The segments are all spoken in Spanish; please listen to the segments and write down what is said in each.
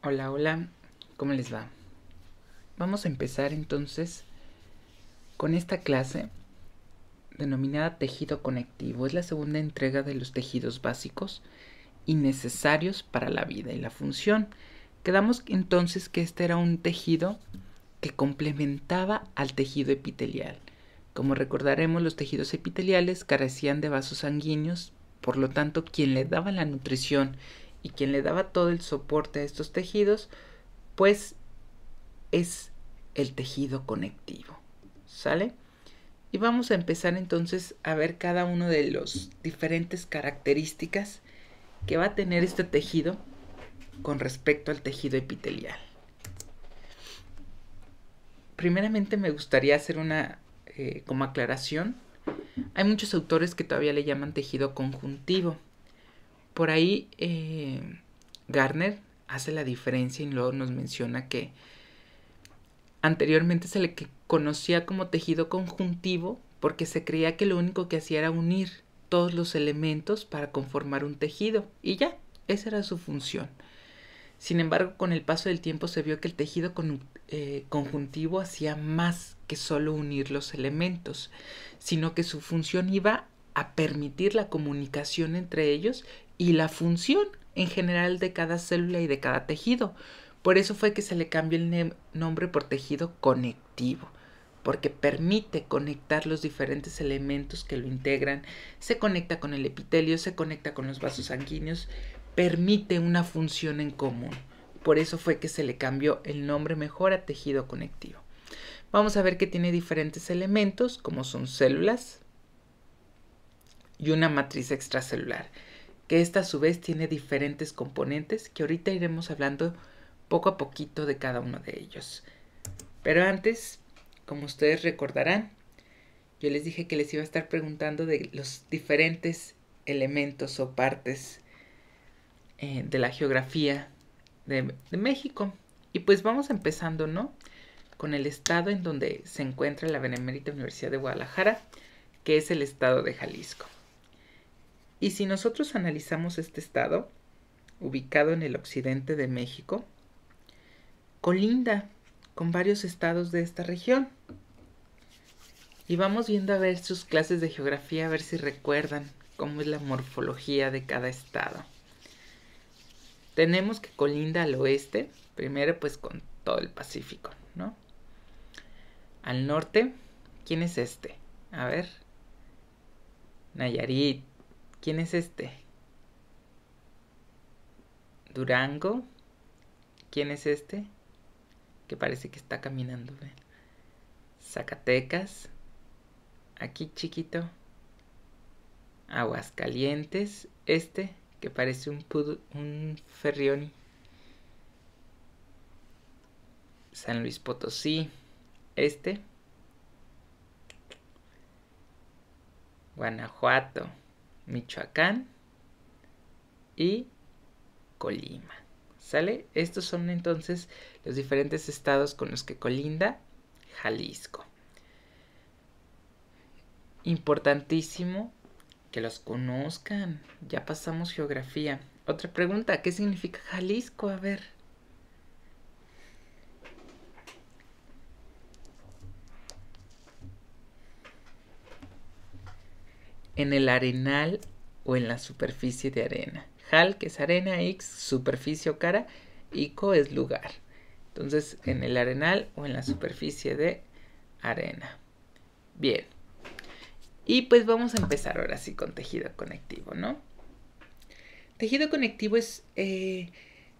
Hola, hola, ¿cómo les va? Vamos a empezar entonces con esta clase denominada tejido conectivo. Es la segunda entrega de los tejidos básicos y necesarios para la vida y la función. Quedamos entonces que este era un tejido que complementaba al tejido epitelial. Como recordaremos, los tejidos epiteliales carecían de vasos sanguíneos, por lo tanto, quien le daba la nutrición y quien le daba todo el soporte a estos tejidos, pues es el tejido conectivo. ¿Sale? Y vamos a empezar entonces a ver cada uno de las diferentes características que va a tener este tejido con respecto al tejido epitelial. Primeramente me gustaría hacer una eh, como aclaración. Hay muchos autores que todavía le llaman tejido conjuntivo por ahí eh, Garner hace la diferencia y luego nos menciona que anteriormente se le conocía como tejido conjuntivo porque se creía que lo único que hacía era unir todos los elementos para conformar un tejido y ya, esa era su función. Sin embargo, con el paso del tiempo se vio que el tejido eh, conjuntivo hacía más que solo unir los elementos, sino que su función iba a permitir la comunicación entre ellos y la función en general de cada célula y de cada tejido. Por eso fue que se le cambió el nombre por tejido conectivo, porque permite conectar los diferentes elementos que lo integran, se conecta con el epitelio, se conecta con los vasos sanguíneos, permite una función en común. Por eso fue que se le cambió el nombre mejor a tejido conectivo. Vamos a ver que tiene diferentes elementos, como son células y una matriz extracelular que esta a su vez tiene diferentes componentes que ahorita iremos hablando poco a poquito de cada uno de ellos. Pero antes, como ustedes recordarán, yo les dije que les iba a estar preguntando de los diferentes elementos o partes eh, de la geografía de, de, México. Y pues vamos empezando, ¿no? Con el estado en donde se encuentra la Benemérita Universidad de Guadalajara, que es el estado de Jalisco. Y si nosotros analizamos este estado, ubicado en el occidente de México, colinda con varios estados de esta región. Y vamos viendo a ver sus clases de geografía, a ver si recuerdan cómo es la morfología de cada estado. Tenemos que colinda al oeste, primero pues con todo el Pacífico, ¿no? Al norte, ¿quién es este? A ver. Nayarit, ¿Quién es este? Durango. ¿Quién es este? Que parece que está caminando. Zacatecas. Aquí chiquito. Aguascalientes. Este que parece un, un ferrioni. San Luis Potosí. Este. Guanajuato. Michoacán y Colima. ¿Sale? Estos son entonces los diferentes estados con los que colinda Jalisco. Importantísimo que los conozcan. Ya pasamos geografía. Otra pregunta, ¿qué significa Jalisco? A ver. en el arenal o en la superficie de arena. Hal, que es arena, X, superficie o cara, y co es lugar. Entonces, en el arenal o en la superficie de arena. Bien. Y pues vamos a empezar ahora sí con tejido conectivo, ¿no? Tejido conectivo es, eh,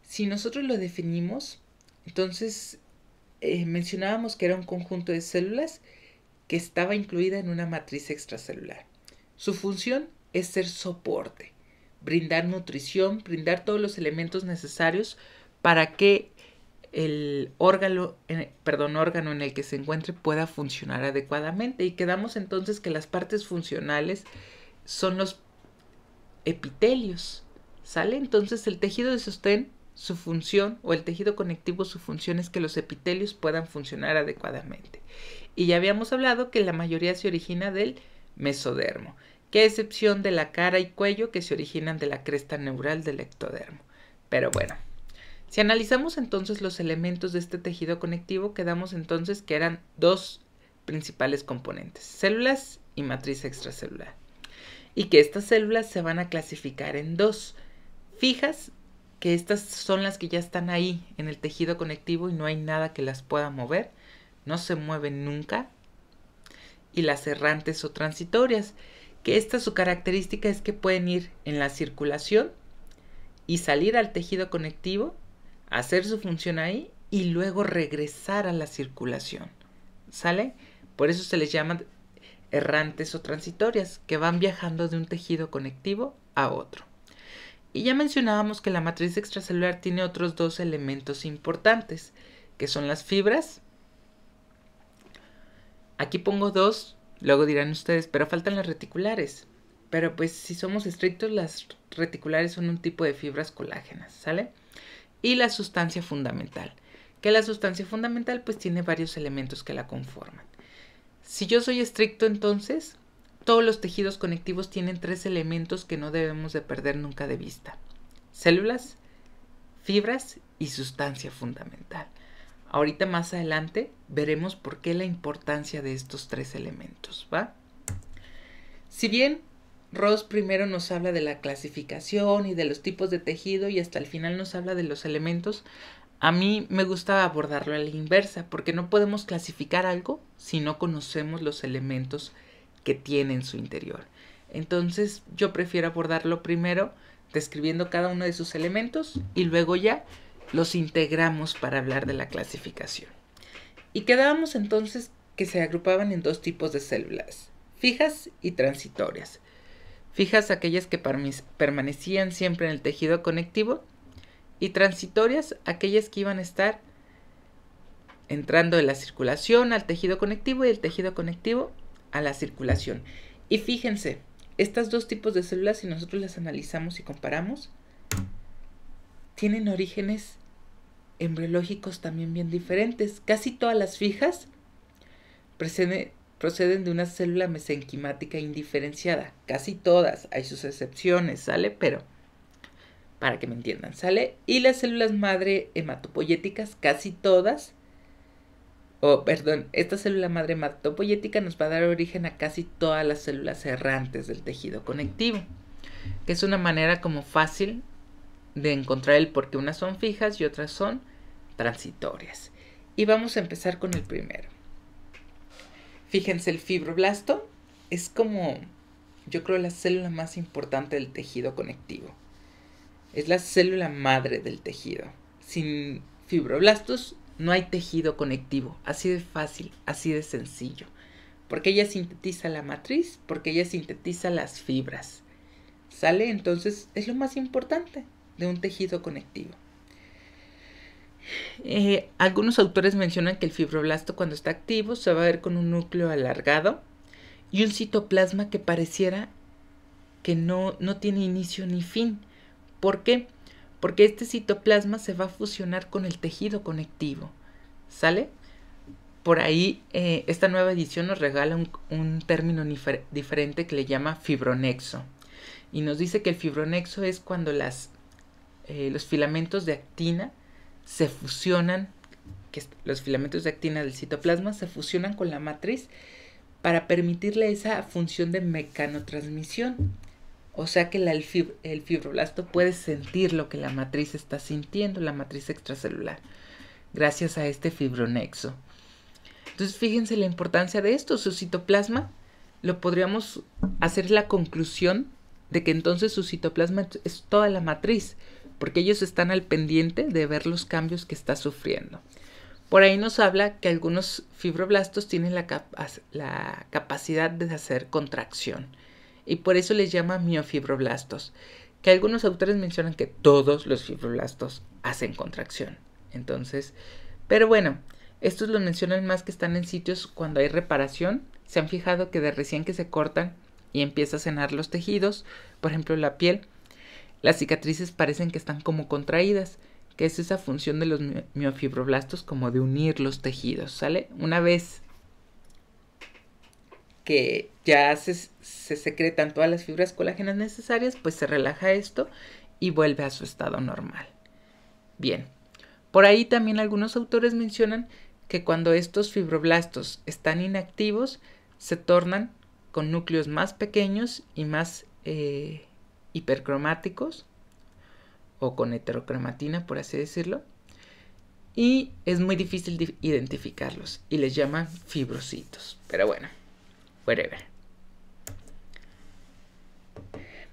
si nosotros lo definimos, entonces eh, mencionábamos que era un conjunto de células que estaba incluida en una matriz extracelular. Su función es ser soporte, brindar nutrición, brindar todos los elementos necesarios para que el órgano, perdón, órgano en el que se encuentre pueda funcionar adecuadamente. Y quedamos entonces que las partes funcionales son los epitelios. ¿Sale? Entonces el tejido de sostén, su función, o el tejido conectivo, su función es que los epitelios puedan funcionar adecuadamente. Y ya habíamos hablado que la mayoría se origina del mesodermo que excepción de la cara y cuello que se originan de la cresta neural del ectodermo. Pero bueno, si analizamos entonces los elementos de este tejido conectivo, quedamos entonces que eran dos principales componentes, células y matriz extracelular. Y que estas células se van a clasificar en dos, fijas, que estas son las que ya están ahí en el tejido conectivo y no hay nada que las pueda mover, no se mueven nunca, y las errantes o transitorias, que esta su característica es que pueden ir en la circulación y salir al tejido conectivo, hacer su función ahí y luego regresar a la circulación. ¿Sale? Por eso se les llama errantes o transitorias, que van viajando de un tejido conectivo a otro. Y ya mencionábamos que la matriz extracelular tiene otros dos elementos importantes, que son las fibras. Aquí pongo dos Luego dirán ustedes, pero faltan las reticulares. Pero pues si somos estrictos, las reticulares son un tipo de fibras colágenas, ¿sale? Y la sustancia fundamental, que la sustancia fundamental pues tiene varios elementos que la conforman. Si yo soy estricto entonces, todos los tejidos conectivos tienen tres elementos que no debemos de perder nunca de vista. Células, fibras y sustancia fundamental. Ahorita más adelante veremos por qué la importancia de estos tres elementos, ¿va? Si bien Ross primero nos habla de la clasificación y de los tipos de tejido y hasta el final nos habla de los elementos, a mí me gusta abordarlo a la inversa, porque no podemos clasificar algo si no conocemos los elementos que tiene en su interior. Entonces yo prefiero abordarlo primero describiendo cada uno de sus elementos y luego ya los integramos para hablar de la clasificación. Y quedábamos entonces que se agrupaban en dos tipos de células, fijas y transitorias. Fijas aquellas que permanecían siempre en el tejido conectivo y transitorias aquellas que iban a estar entrando de la circulación al tejido conectivo y el tejido conectivo a la circulación. Y fíjense, estos dos tipos de células, si nosotros las analizamos y comparamos, tienen orígenes embriológicos también bien diferentes. Casi todas las fijas proceden de una célula mesenquimática indiferenciada. Casi todas, hay sus excepciones, ¿sale? Pero, para que me entiendan, ¿sale? Y las células madre hematopoyéticas, casi todas, o perdón, esta célula madre hematopoyética nos va a dar origen a casi todas las células errantes del tejido conectivo, que es una manera como fácil de encontrar el por qué unas son fijas y otras son transitorias. Y vamos a empezar con el primero. Fíjense, el fibroblasto es como, yo creo, la célula más importante del tejido conectivo. Es la célula madre del tejido. Sin fibroblastos no hay tejido conectivo. Así de fácil, así de sencillo. Porque ella sintetiza la matriz, porque ella sintetiza las fibras. ¿Sale? Entonces es lo más importante de un tejido conectivo. Eh, algunos autores mencionan que el fibroblasto cuando está activo se va a ver con un núcleo alargado y un citoplasma que pareciera que no, tiene inicio ni fin. ¿Por qué? Porque este citoplasma se va a fusionar con el tejido conectivo. ¿Sale? Por ahí eh, esta nueva edición nos regala un, un término diferente que le llama fibronexo. Y nos dice que el fibronexo es cuando las eh, los filamentos de actina se fusionan, los filamentos de actina del citoplasma se fusionan con la matriz para permitirle esa función de mecanotransmisión. O sea que el, el, fibroblasto puede sentir lo que la matriz está sintiendo, la matriz extracelular, gracias a este fibronexo. Entonces fíjense la importancia de esto. Su citoplasma lo podríamos hacer la conclusión de que entonces su citoplasma es toda la matriz porque ellos están al pendiente de ver los cambios que está sufriendo. Por ahí nos habla que algunos fibroblastos tienen la, capacidad de hacer contracción y por eso les llama miofibroblastos, que algunos autores mencionan que todos los fibroblastos hacen contracción. Entonces, pero bueno, estos los mencionan más que están en sitios cuando hay reparación. Se han fijado que de recién que se cortan y empieza a cenar los tejidos, por ejemplo la piel, las cicatrices parecen que están como contraídas, que es esa función de los miofibroblastos como de unir los tejidos, ¿sale? Una vez que ya se, secretan todas las fibras colágenas necesarias, pues se relaja esto y vuelve a su estado normal. Bien, por ahí también algunos autores mencionan que cuando estos fibroblastos están inactivos, se tornan con núcleos más pequeños y más eh, hipercromáticos o con heterocromatina, por así decirlo, y es muy difícil identificarlos y les llaman fibrocitos, pero bueno, whatever.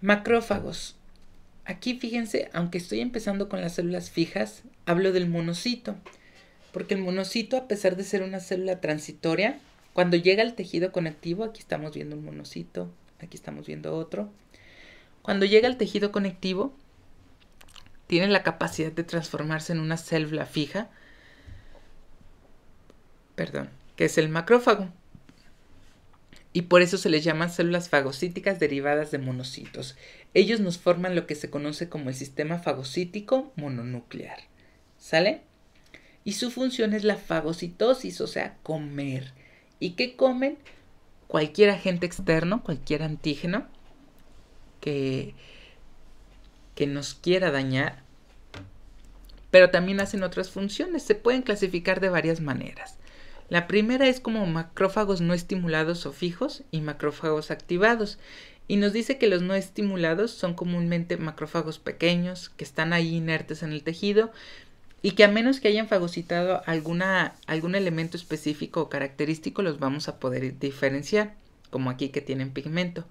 Macrófagos. Aquí fíjense, aunque estoy empezando con las células fijas, hablo del monocito, porque el monocito, a pesar de ser una célula transitoria, cuando llega al tejido conectivo, aquí estamos viendo un monocito, aquí estamos viendo otro, cuando llega al tejido conectivo, tiene la capacidad de transformarse en una célula fija, perdón, que es el macrófago. Y por eso se les llaman células fagocíticas derivadas de monocitos. Ellos nos forman lo que se conoce como el sistema fagocítico mononuclear. ¿Sale? Y su función es la fagocitosis, o sea, comer. ¿Y qué comen? Cualquier agente externo, cualquier antígeno, que, nos quiera dañar, pero también hacen otras funciones, se pueden clasificar de varias maneras. La primera es como macrófagos no estimulados o fijos y macrófagos activados. Y nos dice que los no estimulados son comúnmente macrófagos pequeños que están ahí inertes en el tejido y que a menos que hayan fagocitado alguna, algún elemento específico o característico los vamos a poder diferenciar, como aquí que tienen pigmento.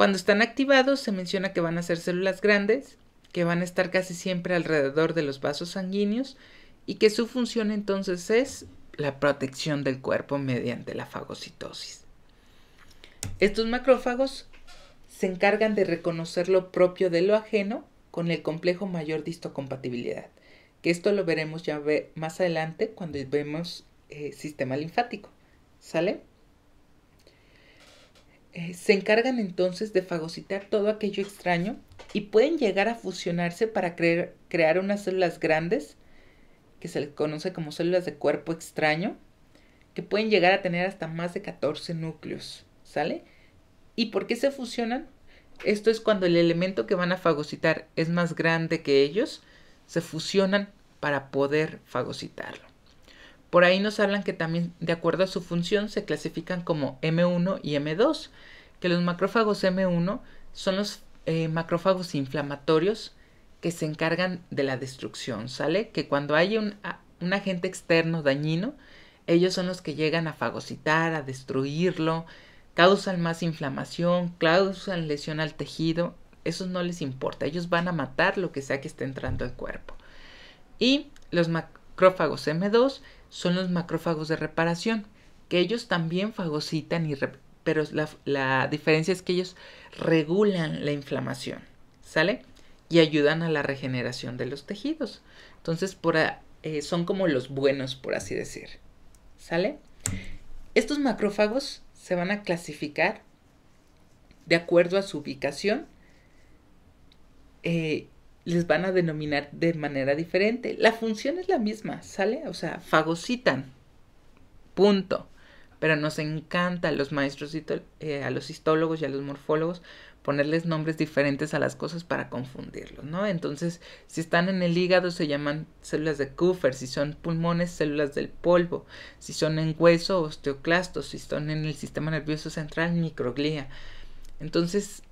Cuando están activados se menciona que van a ser células grandes, que van a estar casi siempre alrededor de los vasos sanguíneos y que su función entonces es la protección del cuerpo mediante la fagocitosis. Estos macrófagos se encargan de reconocer lo propio de lo ajeno con el complejo mayor distocompatibilidad, que esto lo veremos ya más adelante cuando vemos eh, sistema linfático. ¿Sale? Eh, se encargan entonces de fagocitar todo aquello extraño y pueden llegar a fusionarse para crear unas células grandes, que se les conoce como células de cuerpo extraño, que pueden llegar a tener hasta más de 14 núcleos, ¿sale? ¿Y por qué se fusionan? Esto es cuando el elemento que van a fagocitar es más grande que ellos, se fusionan para poder fagocitarlo. Por ahí nos hablan que también, de acuerdo a su función, se clasifican como M1 y M2, que los macrófagos M1 son los eh, macrófagos inflamatorios que se encargan de la destrucción, ¿sale? Que cuando hay un, un agente externo dañino, ellos son los que llegan a fagocitar, a destruirlo, causan más inflamación, causan lesión al tejido, eso no les importa, ellos van a matar lo que sea que esté entrando al cuerpo. Y los macrófagos M2 son los macrófagos de reparación, que ellos también fagocitan, y pero la, diferencia es que ellos regulan la inflamación, ¿sale? Y ayudan a la regeneración de los tejidos. Entonces, por, eh, son como los buenos, por así decir, ¿sale? Estos macrófagos se van a clasificar de acuerdo a su ubicación eh, les van a denominar de manera diferente. La función es la misma, ¿sale? O sea, fagocitan. Punto. Pero nos encanta a los maestros, eh, a los histólogos y a los morfólogos ponerles nombres diferentes a las cosas para confundirlos, ¿no? Entonces, si están en el hígado se llaman células de Kupffer, si son pulmones, células del polvo, si son en hueso, osteoclastos, si son en el sistema nervioso central, microglía. Entonces,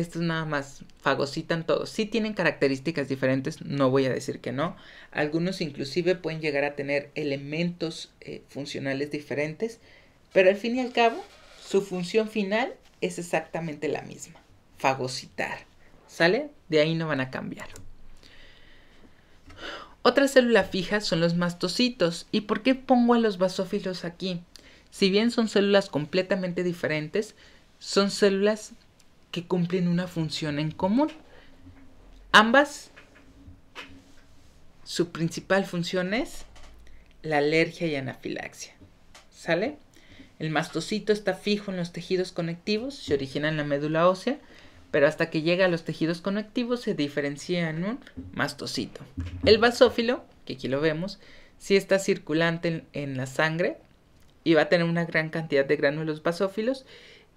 estos nada más fagocitan todo. Si tienen características diferentes, no voy a decir que no. Algunos inclusive pueden llegar a tener elementos eh, funcionales diferentes, pero al fin y al cabo su función final es exactamente la misma, fagocitar. ¿Sale? De ahí no van a cambiar. Otra célula fija son los mastocitos. ¿Y por qué pongo a los basófilos aquí? Si bien son células completamente diferentes, son células que cumplen una función en común. Ambas, su principal función es la alergia y anafilaxia. ¿Sale? El mastocito está fijo en los tejidos conectivos, se origina en la médula ósea, pero hasta que llega a los tejidos conectivos se diferencia en un mastocito. El basófilo, que aquí lo vemos, sí está circulante en, la sangre y va a tener una gran cantidad de gránulos basófilos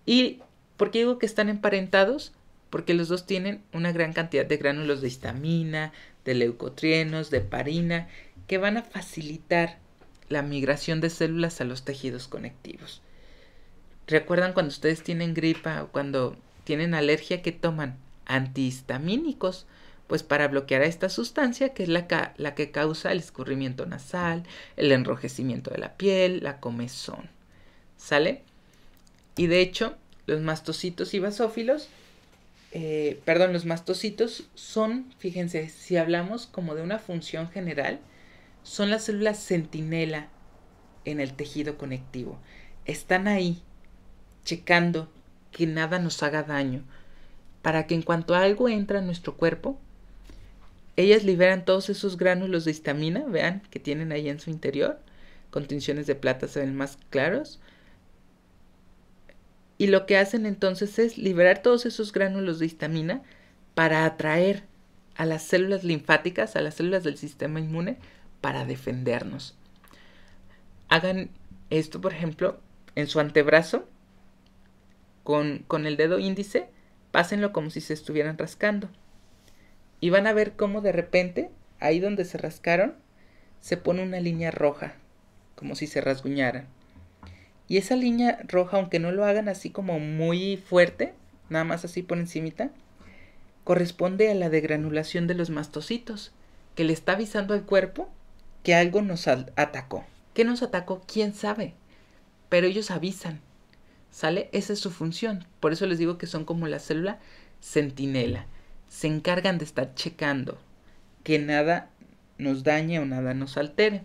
y ¿Por qué digo que están emparentados? Porque los dos tienen una gran cantidad de gránulos de histamina, de leucotrienos, de parina, que van a facilitar la migración de células a los tejidos conectivos. ¿Recuerdan cuando ustedes tienen gripa o cuando tienen alergia que toman antihistamínicos? Pues para bloquear a esta sustancia que es la, la que causa el escurrimiento nasal, el enrojecimiento de la piel, la comezón. ¿Sale? Y de hecho, los mastocitos y basófilos, eh, perdón, los mastocitos son, fíjense, si hablamos como de una función general, son las células centinela en el tejido conectivo. Están ahí, checando que nada nos haga daño, para que en cuanto algo entra en nuestro cuerpo, ellas liberan todos esos gránulos de histamina, vean, que tienen ahí en su interior, con tinciones de plata se ven más claros, y lo que hacen entonces es liberar todos esos gránulos de histamina para atraer a las células linfáticas, a las células del sistema inmune, para defendernos. Hagan esto, por ejemplo, en su antebrazo, con, el dedo índice, pásenlo como si se estuvieran rascando. Y van a ver cómo de repente, ahí donde se rascaron, se pone una línea roja, como si se rasguñaran. Y esa línea roja, aunque no lo hagan así como muy fuerte, nada más así por encimita, corresponde a la degranulación de los mastocitos, que le está avisando al cuerpo que algo nos atacó. ¿Qué nos atacó? ¿Quién sabe? Pero ellos avisan. ¿Sale? Esa es su función. Por eso les digo que son como la célula centinela. Se encargan de estar checando que nada nos dañe o nada nos altere.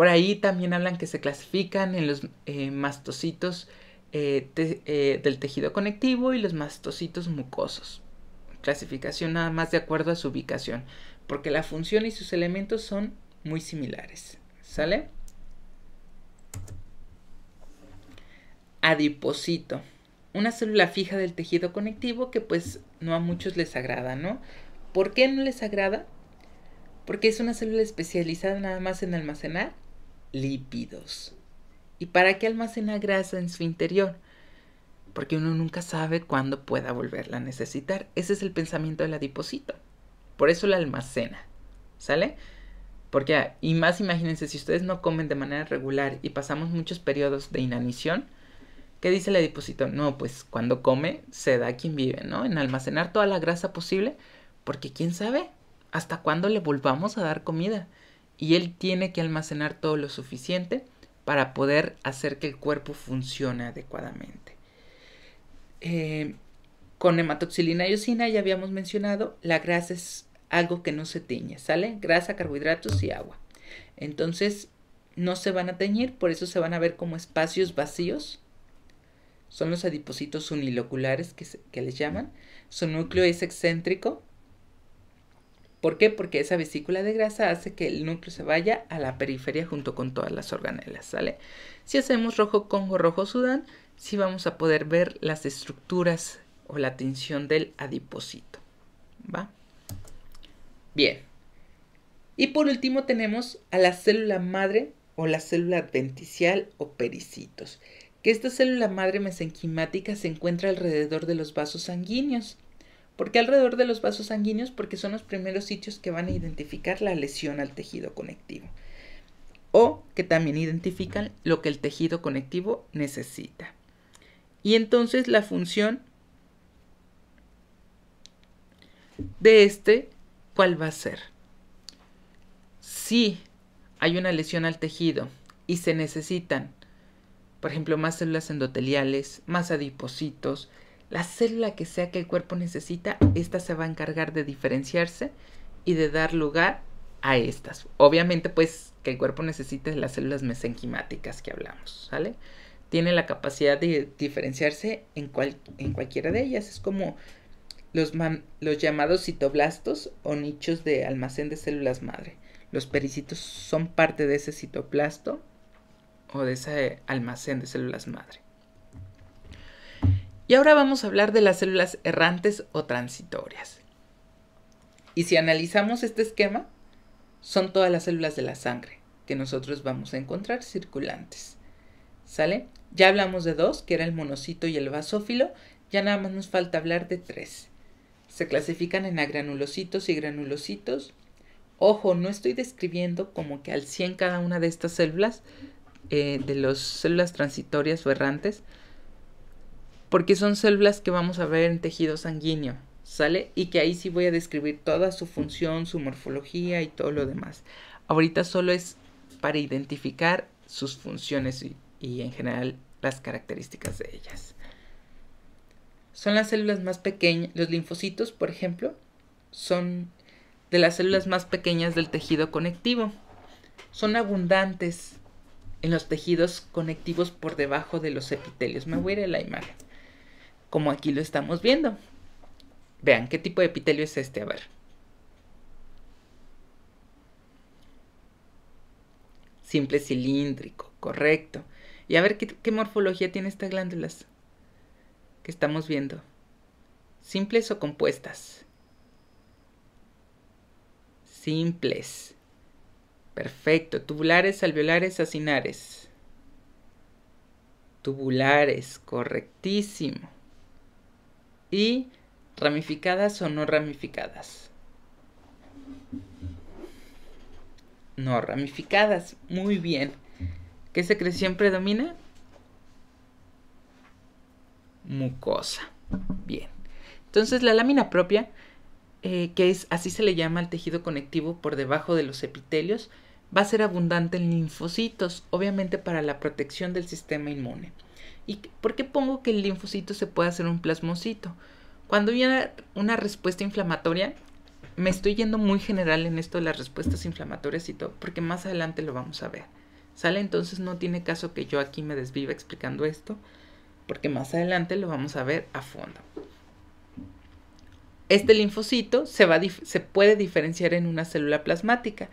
Por ahí también hablan que se clasifican en los eh, mastocitos eh, eh, del tejido conectivo y los mastocitos mucosos. Clasificación nada más de acuerdo a su ubicación, porque la función y sus elementos son muy similares. ¿Sale? Adipocito. Una célula fija del tejido conectivo que pues no a muchos les agrada, ¿no? ¿Por qué no les agrada? Porque es una célula especializada nada más en almacenar lípidos. ¿Y para qué almacena grasa en su interior? Porque uno nunca sabe cuándo pueda volverla a necesitar. Ese es el pensamiento del adiposito. Por eso la almacena. ¿Sale? Porque, ah, y más imagínense, si ustedes no comen de manera regular y pasamos muchos periodos de inanición, ¿qué dice el adiposito? No, pues cuando come se da quien vive, ¿no? En almacenar toda la grasa posible, porque quién sabe hasta cuándo le volvamos a dar comida y él tiene que almacenar todo lo suficiente para poder hacer que el cuerpo funcione adecuadamente. Eh, con hematoxilina y osina ya habíamos mencionado, la grasa es algo que no se tiñe, ¿sale? Grasa, carbohidratos y agua. Entonces, no se van a teñir, por eso se van a ver como espacios vacíos. Son los adipositos uniloculares que les llaman. Su núcleo es excéntrico, ¿Por qué? Porque esa vesícula de grasa hace que el núcleo se vaya a la periferia junto con todas las organelas, ¿sale? Si hacemos rojo Congo, rojo Sudán, sí vamos a poder ver las estructuras o la tensión del adipocito, ¿va? Bien. Y por último tenemos a la célula madre o la célula denticial o pericitos, que esta célula madre mesenquimática se encuentra alrededor de los vasos sanguíneos. ¿Por qué alrededor de los vasos sanguíneos? Porque son los primeros sitios que van a identificar la lesión al tejido conectivo. O que también identifican lo que el tejido conectivo necesita. Y entonces la función de este, ¿cuál va a ser? Si hay una lesión al tejido y se necesitan, por ejemplo, más células endoteliales, más adipocitos, la célula que sea que el cuerpo necesita, esta se va a encargar de diferenciarse y de dar lugar a estas. Obviamente, pues, que el cuerpo necesite las células mesenquimáticas que hablamos, ¿sale? Tiene la capacidad de diferenciarse en, cual, en cualquiera de ellas. Es como los, los llamados citoblastos o nichos de almacén de células madre. Los pericitos son parte de ese citoplasto o de ese almacén de células madre. Y ahora vamos a hablar de las células errantes o transitorias. Y si analizamos este esquema, son todas las células de la sangre que nosotros vamos a encontrar circulantes. ¿Sale? Ya hablamos de dos, que era el monocito y el basófilo, ya nada más nos falta hablar de tres. Se clasifican en agranulocitos y granulocitos. Ojo, no estoy describiendo como que al 100 cada una de estas células, eh, de las células transitorias o errantes, porque son células que vamos a ver en tejido sanguíneo, ¿sale? Y que ahí sí voy a describir toda su función, su morfología y todo lo demás. Ahorita solo es para identificar sus funciones y, en general las características de ellas. Son las células más pequeñas, los linfocitos, por ejemplo, son de las células más pequeñas del tejido conectivo. Son abundantes en los tejidos conectivos por debajo de los epitelios. Me voy a ir a la imagen como aquí lo estamos viendo. Vean, ¿qué tipo de epitelio es este? A ver. Simple cilíndrico, correcto. Y a ver qué, morfología tiene estas glándulas que estamos viendo. ¿Simples o compuestas? Simples. Perfecto. Tubulares, alveolares, acinares. Tubulares, correctísimo y ramificadas o no ramificadas. No ramificadas, muy bien. ¿Qué secreción predomina? Mucosa. Bien. Entonces la lámina propia, eh, que es así se le llama al tejido conectivo por debajo de los epitelios, va a ser abundante en linfocitos, obviamente para la protección del sistema inmune. ¿Y por qué pongo que el linfocito se puede hacer un plasmocito? Cuando viene una respuesta inflamatoria, me estoy yendo muy general en esto de las respuestas inflamatorias y todo, porque más adelante lo vamos a ver. ¿Sale? Entonces no tiene caso que yo aquí me desviva explicando esto, porque más adelante lo vamos a ver a fondo. Este linfocito se, se puede diferenciar en una célula plasmática,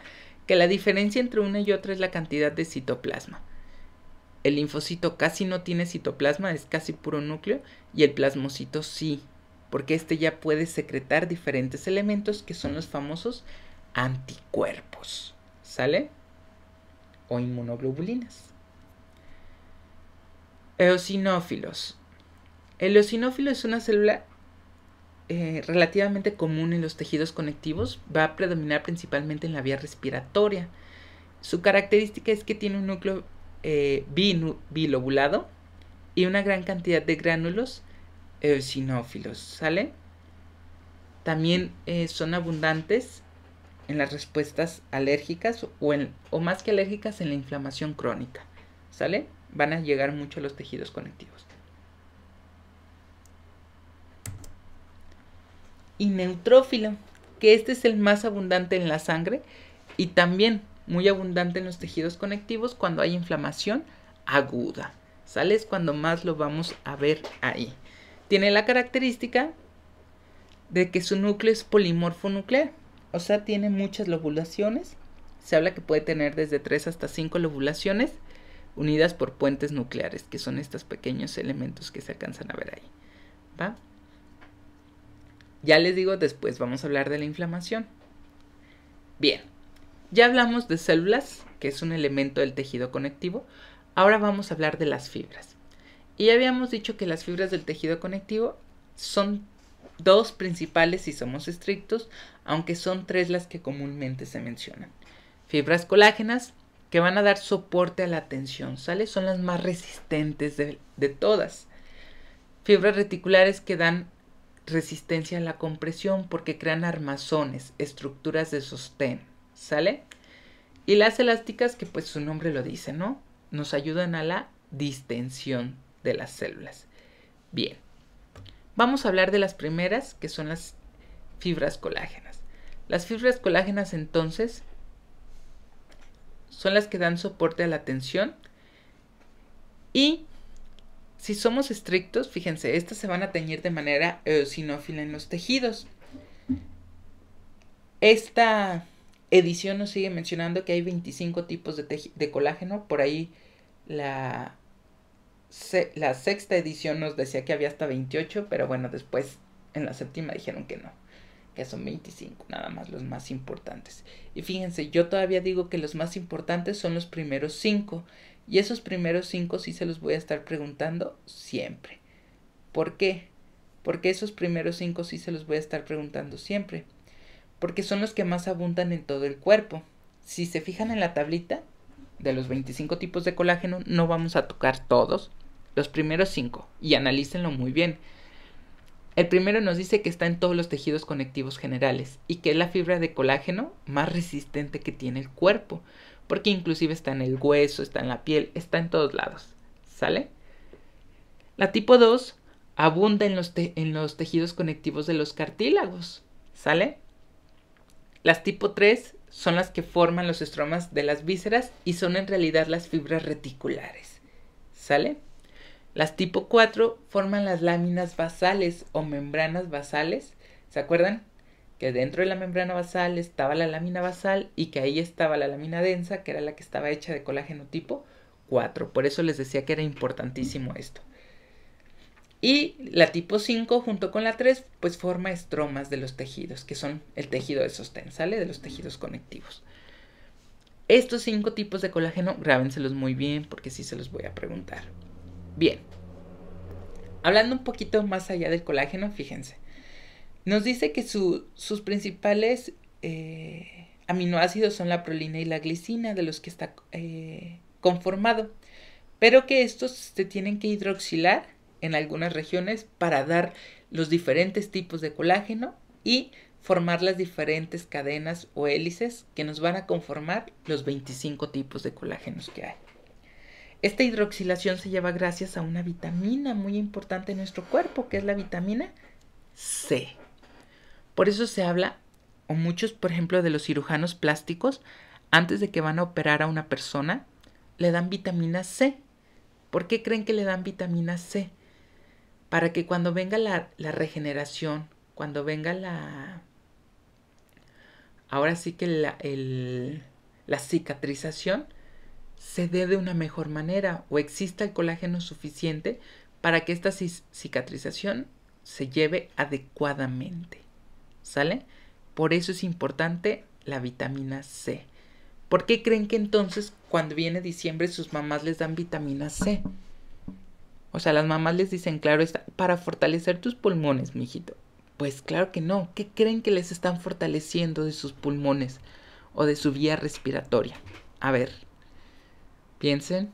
que la diferencia entre una y otra es la cantidad de citoplasma el linfocito casi no tiene citoplasma, es casi puro núcleo, y el plasmocito sí, porque este ya puede secretar diferentes elementos que son los famosos anticuerpos, ¿sale? O inmunoglobulinas. Eosinófilos. El eosinófilo es una célula eh, relativamente común en los tejidos conectivos, va a predominar principalmente en la vía respiratoria. Su característica es que tiene un núcleo eh, bilobulado y una gran cantidad de gránulos eosinófilos, eh, ¿sale? También eh, son abundantes en las respuestas alérgicas o, en, o más que alérgicas en la inflamación crónica, ¿sale? Van a llegar mucho a los tejidos conectivos. Y neutrófilo, que este es el más abundante en la sangre y también muy abundante en los tejidos conectivos cuando hay inflamación aguda. ¿Sale? Es cuando más lo vamos a ver ahí. Tiene la característica de que su núcleo es polimorfo nuclear, o sea, tiene muchas lobulaciones. Se habla que puede tener desde 3 hasta 5 lobulaciones unidas por puentes nucleares, que son estos pequeños elementos que se alcanzan a ver ahí. ¿Va? Ya les digo después, vamos a hablar de la inflamación. Bien, ya hablamos de células, que es un elemento del tejido conectivo. Ahora vamos a hablar de las fibras. Y habíamos dicho que las fibras del tejido conectivo son dos principales si somos estrictos, aunque son tres las que comúnmente se mencionan. Fibras colágenas, que van a dar soporte a la tensión, ¿sale? Son las más resistentes de todas. Fibras reticulares que dan resistencia a la compresión porque crean armazones, estructuras de sostén. ¿sale? Y las elásticas, que pues su nombre lo dice, ¿no? Nos ayudan a la distensión de las células. Bien, vamos a hablar de las primeras, que son las fibras colágenas. Las fibras colágenas entonces son las que dan soporte a la tensión y si somos estrictos, fíjense, estas se van a teñir de manera eosinófila en los tejidos. Esta edición nos sigue mencionando que hay 25 tipos de, colágeno. Por ahí la, la sexta edición nos decía que había hasta 28, pero bueno, después en la séptima dijeron que no, que son 25, nada más los más importantes. Y fíjense, yo todavía digo que los más importantes son los primeros 5, y esos primeros 5 sí se los voy a estar preguntando siempre. ¿Por qué? Porque esos primeros 5 sí se los voy a estar preguntando siempre porque son los que más abundan en todo el cuerpo. Si se fijan en la tablita de los 25 tipos de colágeno, no vamos a tocar todos, los primeros cinco. y analícenlo muy bien. El primero nos dice que está en todos los tejidos conectivos generales y que es la fibra de colágeno más resistente que tiene el cuerpo, porque inclusive está en el hueso, está en la piel, está en todos lados. ¿Sale? La tipo 2 abunda en los, en los tejidos conectivos de los cartílagos. ¿Sale? Las tipo 3 son las que forman los estromas de las vísceras y son en realidad las fibras reticulares. ¿Sale? Las tipo 4 forman las láminas basales o membranas basales. ¿Se acuerdan? Que dentro de la membrana basal estaba la lámina basal y que ahí estaba la lámina densa, que era la que estaba hecha de colágeno tipo 4. Por eso les decía que era importantísimo esto. Y la tipo 5 junto con la 3 pues forma estromas de los tejidos, que son el tejido de sostén, ¿sale? De los tejidos conectivos. Estos cinco tipos de colágeno, grábenselos muy bien porque sí se los voy a preguntar. Bien, hablando un poquito más allá del colágeno, fíjense, nos dice que sus principales eh, aminoácidos son la prolina y la glicina, de los que está eh, conformado, pero que estos se tienen que hidroxilar en algunas regiones para dar los diferentes tipos de colágeno y formar las diferentes cadenas o hélices que nos van a conformar los 25 tipos de colágenos que hay. Esta hidroxilación se lleva gracias a una vitamina muy importante en nuestro cuerpo, que es la vitamina C. Por eso se habla, o muchos, por ejemplo, de los cirujanos plásticos, antes de que van a operar a una persona, le dan vitamina C. ¿Por qué creen que le dan vitamina C? para que cuando venga la, regeneración, cuando venga la... Ahora sí que la, la cicatrización se dé de una mejor manera o exista el colágeno suficiente para que esta cicatrización se lleve adecuadamente. ¿Sale? Por eso es importante la vitamina C. ¿Por qué creen que entonces cuando viene diciembre sus mamás les dan vitamina C? O sea, las mamás les dicen, claro, está para fortalecer tus pulmones, mijito. Pues claro que no. ¿Qué creen que les están fortaleciendo de sus pulmones o de su vía respiratoria? A ver, piensen.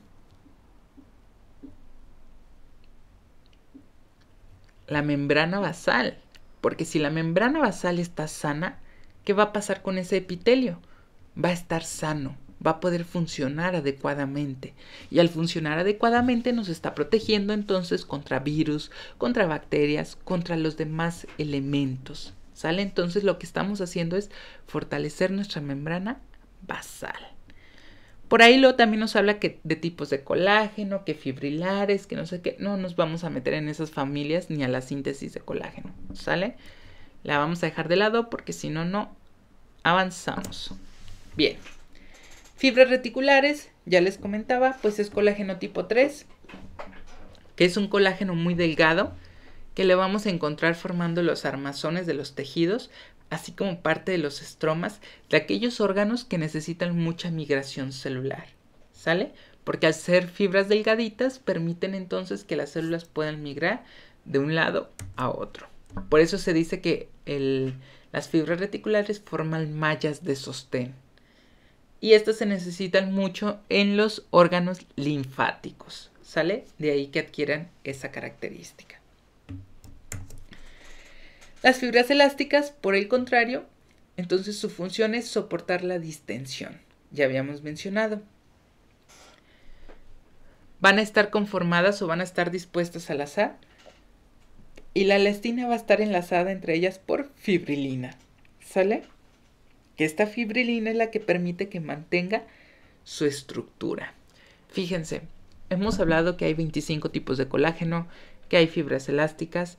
La membrana basal. Porque si la membrana basal está sana, ¿qué va a pasar con ese epitelio? Va a estar sano va a poder funcionar adecuadamente. Y al funcionar adecuadamente nos está protegiendo entonces contra virus, contra bacterias, contra los demás elementos. ¿Sale? Entonces lo que estamos haciendo es fortalecer nuestra membrana basal. Por ahí lo también nos habla que de tipos de colágeno, que fibrilares, que no sé qué. No nos vamos a meter en esas familias ni a la síntesis de colágeno, ¿sale? La vamos a dejar de lado porque si no, no avanzamos. Bien. Fibras reticulares, ya les comentaba, pues es colágeno tipo 3, que es un colágeno muy delgado que le vamos a encontrar formando los armazones de los tejidos, así como parte de los estromas de aquellos órganos que necesitan mucha migración celular. ¿Sale? Porque al ser fibras delgaditas permiten entonces que las células puedan migrar de un lado a otro. Por eso se dice que las fibras reticulares forman mallas de sostén y estas se necesitan mucho en los órganos linfáticos. ¿Sale? De ahí que adquieran esa característica. Las fibras elásticas, por el contrario, entonces su función es soportar la distensión, ya habíamos mencionado. Van a estar conformadas o van a estar dispuestas al azar y la elastina va a estar enlazada entre ellas por fibrilina. ¿Sale? que esta fibrilina es la que permite que mantenga su estructura. Fíjense, hemos hablado que hay 25 tipos de colágeno, que hay fibras elásticas.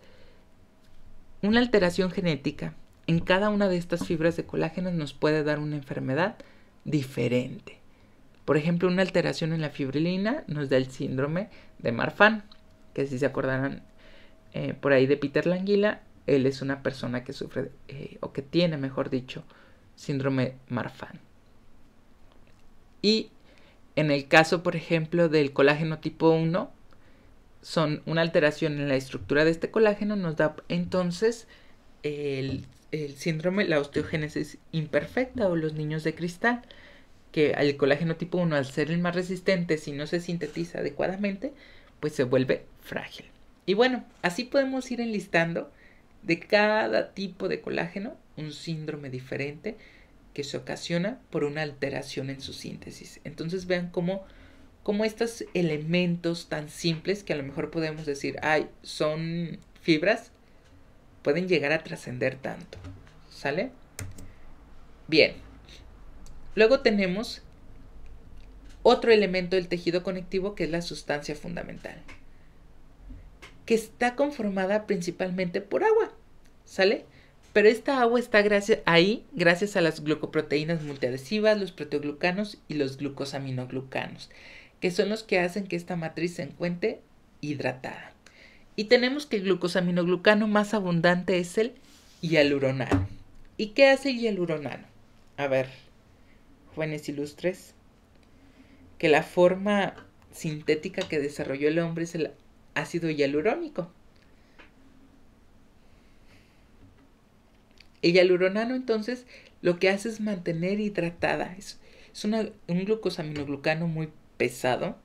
Una alteración genética en cada una de estas fibras de colágeno nos puede dar una enfermedad diferente. Por ejemplo, una alteración en la fibrilina nos da el síndrome de Marfan, que si se acordarán eh, por ahí de Peter Languila, él es una persona que sufre eh, o que tiene, mejor dicho, síndrome Marfan. Y en el caso, por ejemplo, del colágeno tipo 1, son una alteración en la estructura de este colágeno, nos da entonces el, el síndrome, la osteogénesis imperfecta o los niños de cristal, que el colágeno tipo 1, al ser el más resistente, si no se sintetiza adecuadamente, pues se vuelve frágil. Y bueno, así podemos ir enlistando de cada tipo de colágeno un síndrome diferente que se ocasiona por una alteración en su síntesis. Entonces vean cómo, estos elementos tan simples que a lo mejor podemos decir, ay, son fibras, pueden llegar a trascender tanto. ¿Sale? Bien. Luego tenemos otro elemento del tejido conectivo que es la sustancia fundamental, que está conformada principalmente por agua, ¿sale? Pero esta agua está gracias, ahí gracias a las glucoproteínas multiadhesivas, los proteoglucanos y los glucosaminoglucanos, que son los que hacen que esta matriz se encuentre hidratada. Y tenemos que el glucosaminoglucano más abundante es el hialuronano. ¿Y qué hace el hialuronano? A ver, jóvenes ilustres, que la forma sintética que desarrolló el hombre es el ácido hialurónico. El hialuronano entonces lo que hace es mantener hidratada. Es, es un glucosaminoglucano muy pesado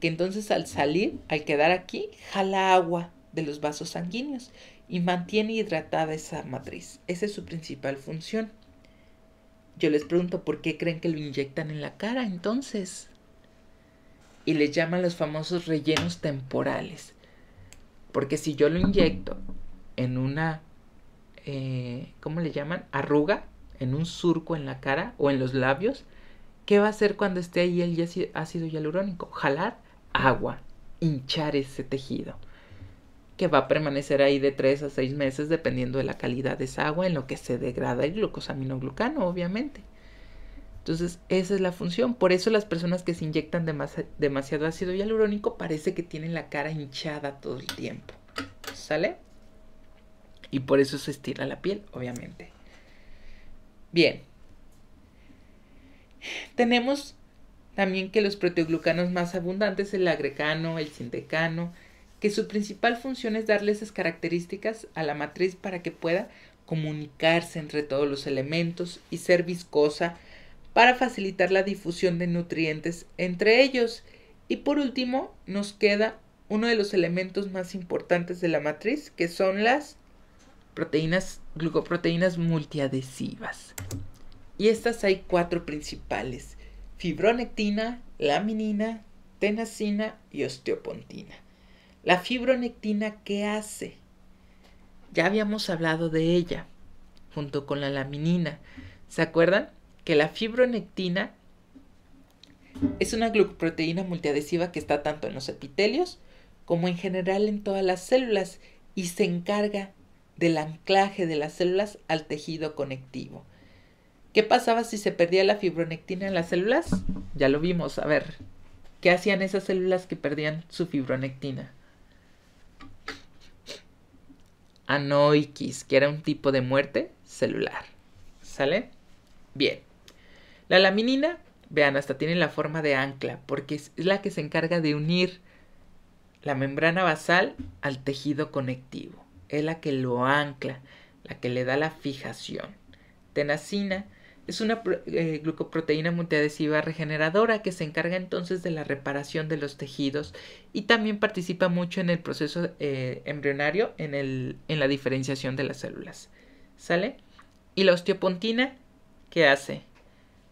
que entonces al salir, al quedar aquí, jala agua de los vasos sanguíneos y mantiene hidratada esa matriz. Esa es su principal función. Yo les pregunto por qué creen que lo inyectan en la cara entonces. Y les llaman los famosos rellenos temporales. Porque si yo lo inyecto en una eh, ¿cómo le llaman? Arruga en un surco en la cara o en los labios, ¿qué va a hacer cuando esté ahí el ácido hialurónico? Jalar agua, hinchar ese tejido, que va a permanecer ahí de 3 a 6 meses dependiendo de la calidad de esa agua en lo que se degrada el glucosaminoglucano, obviamente. Entonces, esa es la función. Por eso las personas que se inyectan demasiado ácido hialurónico parece que tienen la cara hinchada todo el tiempo. ¿Sale? y por eso se estira la piel, obviamente. Bien. Tenemos también que los proteoglucanos más abundantes, el agregano, el sintecano que su principal función es darle esas características a la matriz para que pueda comunicarse entre todos los elementos y ser viscosa para facilitar la difusión de nutrientes entre ellos. Y por último, nos queda uno de los elementos más importantes de la matriz, que son las proteínas, glucoproteínas multiadhesivas. Y estas hay cuatro principales, fibronectina, laminina, tenacina y osteopontina. La fibronectina, ¿qué hace? Ya habíamos hablado de ella, junto con la laminina. ¿Se acuerdan? Que la fibronectina es una glucoproteína multiadhesiva que está tanto en los epitelios como en general en todas las células y se encarga del anclaje de las células al tejido conectivo. ¿Qué pasaba si se perdía la fibronectina en las células? Ya lo vimos, a ver. ¿Qué hacían esas células que perdían su fibronectina? Anoikis, que era un tipo de muerte celular. ¿Sale? Bien. La laminina, vean, hasta tiene la forma de ancla, porque es la que se encarga de unir la membrana basal al tejido conectivo es la que lo ancla, la que le da la fijación. Tenacina es una eh, glucoproteína multiadhesiva regeneradora que se encarga entonces de la reparación de los tejidos y también participa mucho en el proceso eh, embrionario, en, la diferenciación de las células. ¿Sale? Y la osteopontina, ¿qué hace?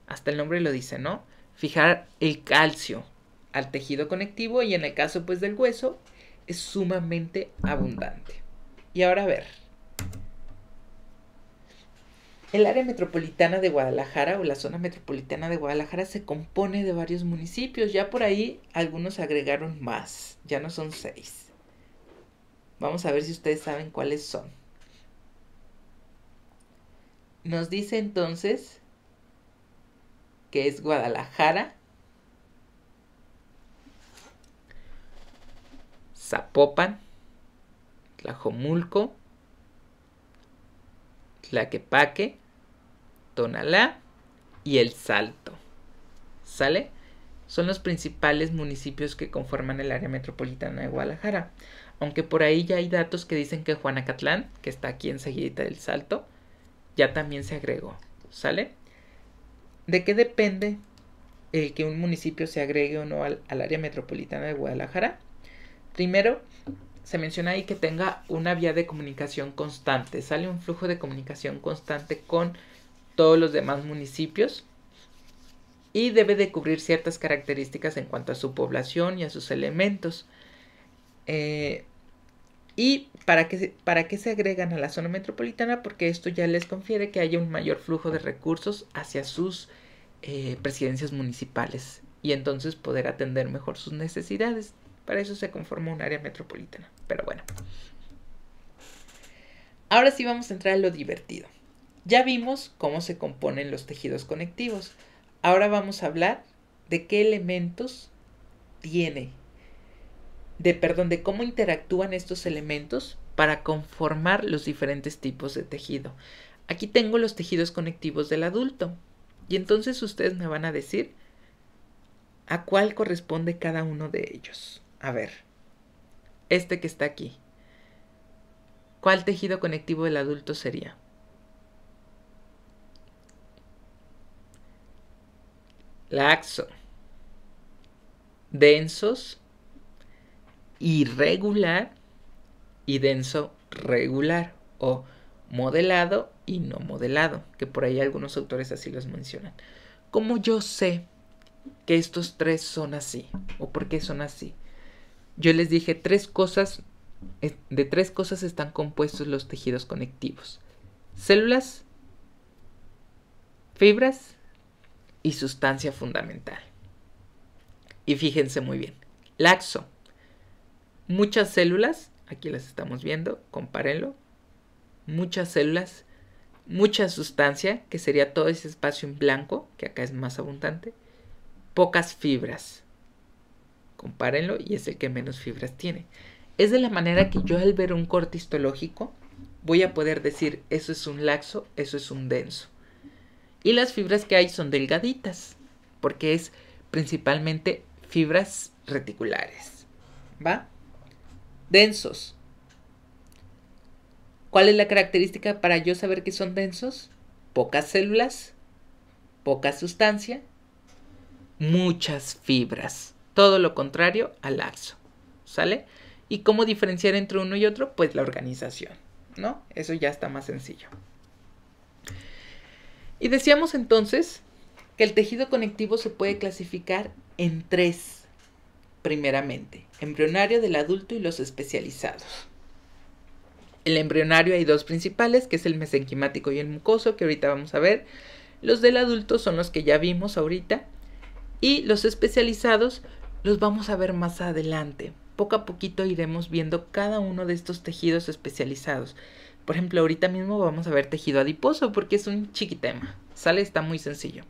Hasta el nombre lo dice, ¿no? Fijar el calcio al tejido conectivo y en el caso pues del hueso es sumamente abundante. Y ahora a ver. El área metropolitana de Guadalajara o la zona metropolitana de Guadalajara se compone de varios municipios. Ya por ahí algunos agregaron más. Ya no son seis. Vamos a ver si ustedes saben cuáles son. Nos dice entonces que es Guadalajara, Zapopan, Tlajomulco, Tlaquepaque, Tonalá y El Salto. ¿Sale? Son los principales municipios que conforman el área metropolitana de Guadalajara. Aunque por ahí ya hay datos que dicen que Juanacatlán, que está aquí enseguida del Salto, ya también se agregó. ¿Sale? ¿De qué depende el que un municipio se agregue o no al área metropolitana de Guadalajara? Primero, se menciona ahí que tenga una vía de comunicación constante, sale un flujo de comunicación constante con todos los demás municipios y debe de cubrir ciertas características en cuanto a su población y a sus elementos. Eh, ¿Y para qué, para que se agregan a la zona metropolitana? Porque esto ya les confiere que haya un mayor flujo de recursos hacia sus eh, presidencias municipales y entonces poder atender mejor sus necesidades. Para eso se conforma un área metropolitana pero bueno. Ahora sí vamos a entrar en lo divertido. Ya vimos cómo se componen los tejidos conectivos. Ahora vamos a hablar de qué elementos tiene, de perdón, de cómo interactúan estos elementos para conformar los diferentes tipos de tejido. Aquí tengo los tejidos conectivos del adulto. Y entonces ustedes me van a decir a cuál corresponde cada uno de ellos. A ver, este que está aquí, ¿cuál tejido conectivo del adulto sería? Laxo, densos, irregular y denso regular o modelado y no modelado, que por ahí algunos autores así los mencionan. ¿Cómo yo sé que estos tres son así o por qué son así? Yo les dije tres cosas, eh, de tres cosas están compuestos los tejidos conectivos. Células, fibras y sustancia fundamental. Y fíjense muy bien, laxo. Muchas células, aquí las estamos viendo, compárenlo. Muchas células, mucha sustancia, que sería todo ese espacio en blanco, que acá es más abundante. Pocas fibras compárenlo y es el que menos fibras tiene. Es de la manera que yo al ver un corte histológico voy a poder decir eso es un laxo, eso es un denso. Y las fibras que hay son delgaditas, porque es principalmente fibras reticulares. ¿Va? Densos. ¿Cuál es la característica para yo saber que son densos? Pocas células, poca sustancia, muchas fibras todo lo contrario al arzo ¿sale? ¿Y cómo diferenciar entre uno y otro? Pues la organización, ¿no? Eso ya está más sencillo. Y decíamos entonces que el tejido conectivo se puede clasificar en tres, primeramente, embrionario del adulto y los especializados. El embrionario hay dos principales, que es el mesenquimático y el mucoso, que ahorita vamos a ver. Los del adulto son los que ya vimos ahorita. Y los especializados los vamos a ver más adelante. Poco a poquito iremos viendo cada uno de estos tejidos especializados. Por ejemplo, ahorita mismo vamos a ver tejido adiposo porque es un chiquitema. Sale, está muy sencillo.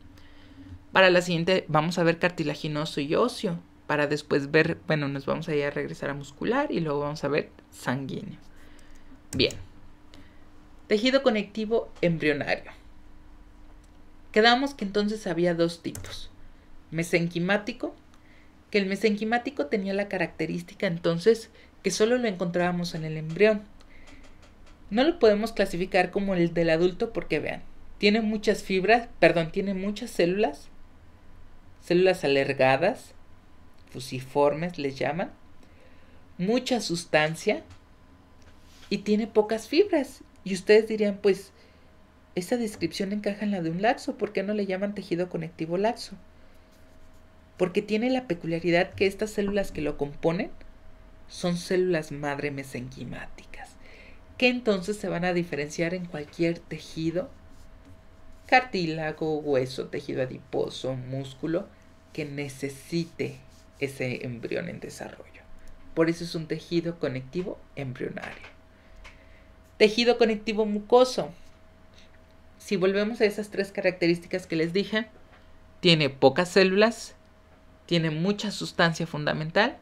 Para la siguiente vamos a ver cartilaginoso y óseo. Para después ver, bueno, nos vamos a ir a regresar a muscular y luego vamos a ver sanguíneo. Bien. Tejido conectivo embrionario. Quedamos que entonces había dos tipos. Mesenquimático, que el mesenquimático tenía la característica entonces que solo lo encontrábamos en el embrión. No lo podemos clasificar como el del adulto porque vean, tiene muchas fibras, perdón, tiene muchas células, células alargadas, fusiformes les llaman, mucha sustancia y tiene pocas fibras. Y ustedes dirían, pues, esa descripción encaja en la de un laxo, ¿por qué no le llaman tejido conectivo laxo? porque tiene la peculiaridad que estas células que lo componen son células madre mesenquimáticas, que entonces se van a diferenciar en cualquier tejido, cartílago, hueso, tejido adiposo, músculo, que necesite ese embrión en desarrollo. Por eso es un tejido conectivo embrionario. Tejido conectivo mucoso. Si volvemos a esas tres características que les dije, tiene pocas células, tiene mucha sustancia fundamental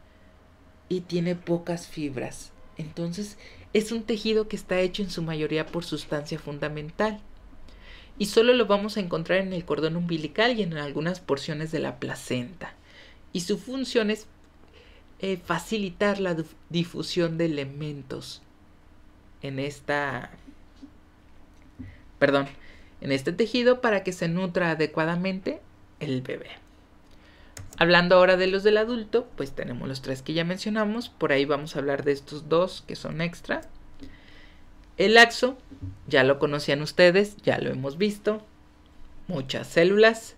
y tiene pocas fibras. Entonces es un tejido que está hecho en su mayoría por sustancia fundamental. Y solo lo vamos a encontrar en el cordón umbilical y en algunas porciones de la placenta. Y su función es eh, facilitar la difusión de elementos en esta... Perdón, en este tejido para que se nutra adecuadamente el bebé. Hablando ahora de los del adulto, pues tenemos los tres que ya mencionamos, por ahí vamos a hablar de estos dos que son extra. El laxo, ya lo conocían ustedes, ya lo hemos visto, muchas células,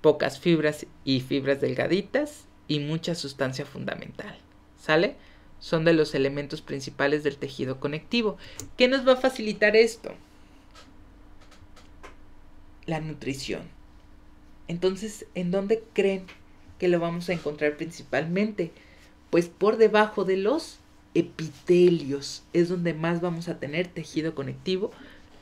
pocas fibras y fibras delgaditas y mucha sustancia fundamental, ¿sale? Son de los elementos principales del tejido conectivo. ¿Qué nos va a facilitar esto? La nutrición. Entonces, ¿en dónde creen que lo vamos a encontrar principalmente, pues por debajo de los epitelios es donde más vamos a tener tejido conectivo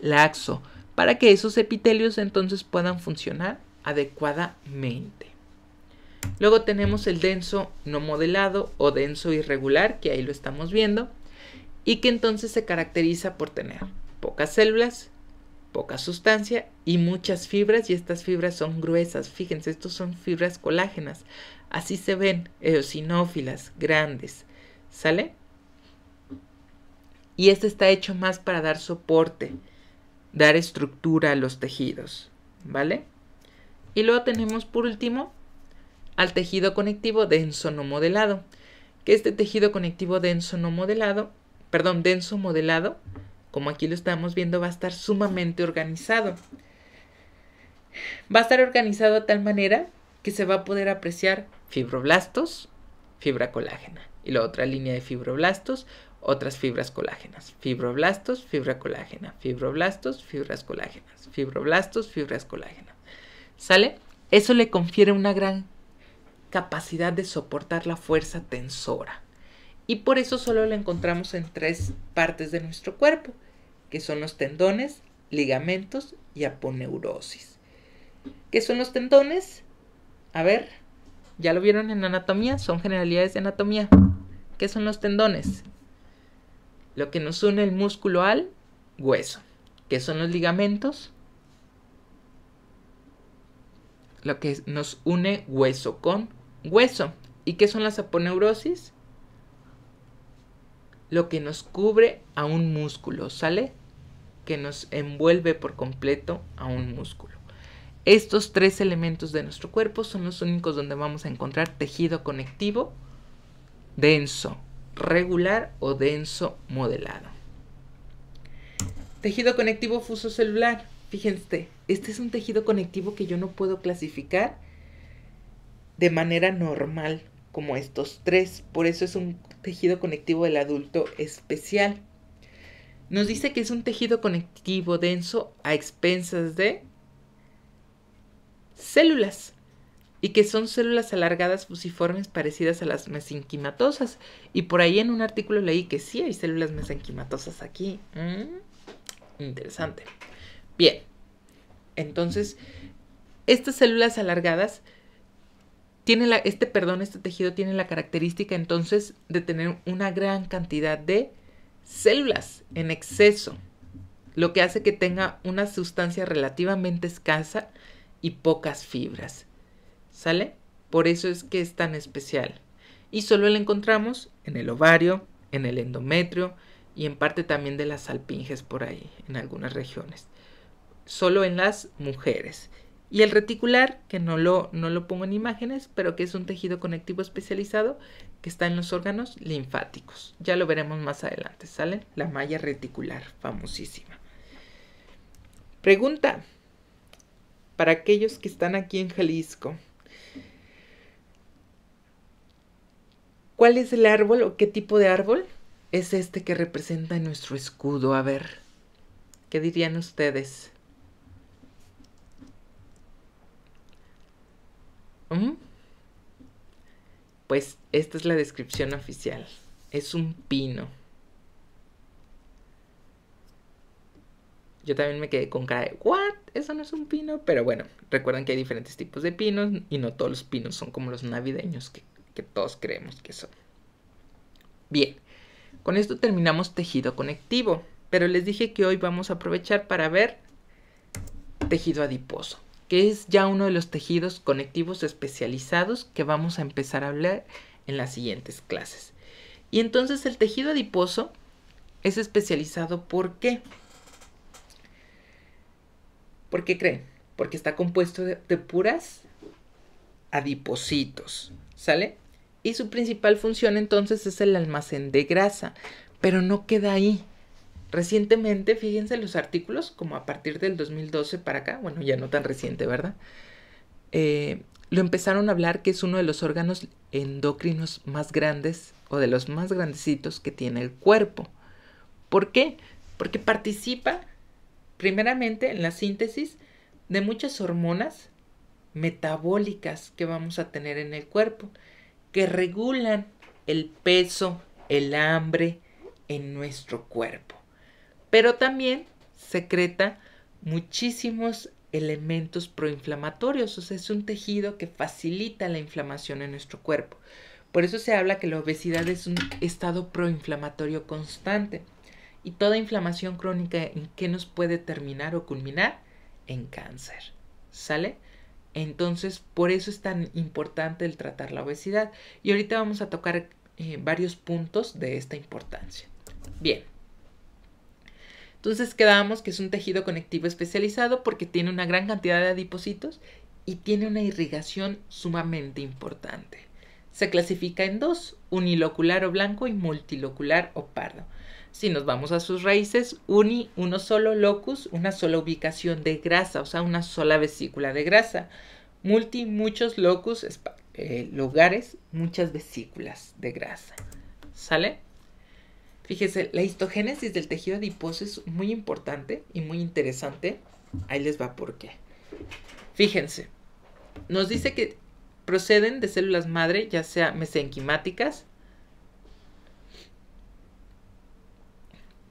laxo, para que esos epitelios entonces puedan funcionar adecuadamente. Luego tenemos el denso no modelado o denso irregular, que ahí lo estamos viendo, y que entonces se caracteriza por tener pocas células, poca sustancia y muchas fibras y estas fibras son gruesas. Fíjense, estos son fibras colágenas. Así se ven, eosinófilas, grandes. ¿Sale? Y este está hecho más para dar soporte, dar estructura a los tejidos. ¿Vale? Y luego tenemos por último al tejido conectivo denso no modelado. Que este tejido conectivo denso no modelado, perdón, denso modelado, como aquí lo estamos viendo, va a estar sumamente organizado. Va a estar organizado de tal manera que se va a poder apreciar fibroblastos, fibra colágena. Y la otra línea de fibroblastos, otras fibras colágenas. Fibroblastos, fibra colágena. Fibroblastos, fibras colágenas. Fibroblastos, fibras colágenas. ¿Sale? Eso le confiere una gran capacidad de soportar la fuerza tensora. Y por eso solo la encontramos en tres partes de nuestro cuerpo. ¿Qué son los tendones, ligamentos y aponeurosis. ¿Qué son los tendones? A ver, ya lo vieron en anatomía, son generalidades de anatomía. ¿Qué son los tendones? Lo que nos une el músculo al hueso. ¿Qué son los ligamentos? Lo que nos une hueso con hueso. ¿Y qué son las aponeurosis? Lo que nos cubre a un músculo, ¿sale? que nos envuelve por completo a un músculo. Estos tres elementos de nuestro cuerpo son los únicos donde vamos a encontrar tejido conectivo denso, regular o denso modelado. Tejido conectivo fuso celular. Fíjense, este es un tejido conectivo que yo no puedo clasificar de manera normal como estos tres. Por eso es un tejido conectivo del adulto especial. Nos dice que es un tejido conectivo denso a expensas de células y que son células alargadas fusiformes parecidas a las mesenquimatosas. Y por ahí en un artículo leí que sí hay células mesenquimatosas aquí. Mm, interesante. Bien, entonces estas células alargadas tiene la, este, perdón, este tejido tiene la característica entonces de tener una gran cantidad de células en exceso, lo que hace que tenga una sustancia relativamente escasa y pocas fibras. ¿Sale? Por eso es que es tan especial. Y solo la encontramos en el ovario, en el endometrio y en parte también de las alpinges por ahí, en algunas regiones. Solo en las mujeres. Y el reticular, que no lo, no lo pongo en imágenes, pero que es un tejido conectivo especializado, que está en los órganos linfáticos. Ya lo veremos más adelante, ¿sale? La malla reticular, famosísima. Pregunta para aquellos que están aquí en Jalisco. ¿Cuál es el árbol o qué tipo de árbol es este que representa nuestro escudo? A ver, ¿qué dirían ustedes? ¿Mmm? Pues esta es la descripción oficial. Es un pino. Yo también me quedé con cara de, ¿what? Eso no es un pino. Pero bueno, recuerden que hay diferentes tipos de pinos y no todos los pinos son como los navideños que, que todos creemos que son. Bien, con esto terminamos tejido conectivo, pero les dije que hoy vamos a aprovechar para ver tejido adiposo que es ya uno de los tejidos conectivos especializados que vamos a empezar a hablar en las siguientes clases. Y entonces el tejido adiposo es especializado ¿por qué? ¿Por qué creen? Porque está compuesto de, puras adipositos, ¿sale? Y su principal función entonces es el almacén de grasa, pero no queda ahí. Recientemente, fíjense los artículos, como a partir del 2012 para acá, bueno, ya no tan reciente, ¿verdad? Eh, lo empezaron a hablar que es uno de los órganos endocrinos más grandes o de los más grandecitos que tiene el cuerpo. ¿Por qué? Porque participa primeramente en la síntesis de muchas hormonas metabólicas que vamos a tener en el cuerpo, que regulan el peso, el hambre en nuestro cuerpo pero también secreta muchísimos elementos proinflamatorios, o sea, es un tejido que facilita la inflamación en nuestro cuerpo. Por eso se habla que la obesidad es un estado proinflamatorio constante. Y toda inflamación crónica, ¿en qué nos puede terminar o culminar? En cáncer. ¿Sale? Entonces, por eso es tan importante el tratar la obesidad. Y ahorita vamos a tocar eh, varios puntos de esta importancia. Bien. Entonces quedamos que es un tejido conectivo especializado porque tiene una gran cantidad de adipocitos y tiene una irrigación sumamente importante. Se clasifica en dos, unilocular o blanco y multilocular o pardo. Si nos vamos a sus raíces, uni, uno solo, locus, una sola ubicación de grasa, o sea, una sola vesícula de grasa. Multi, muchos locus, eh, lugares, muchas vesículas de grasa. ¿Sale? Fíjense, la histogénesis del tejido adiposo es muy importante y muy interesante. Ahí les va por qué. Fíjense, nos dice que proceden de células madre, ya sea mesenquimáticas,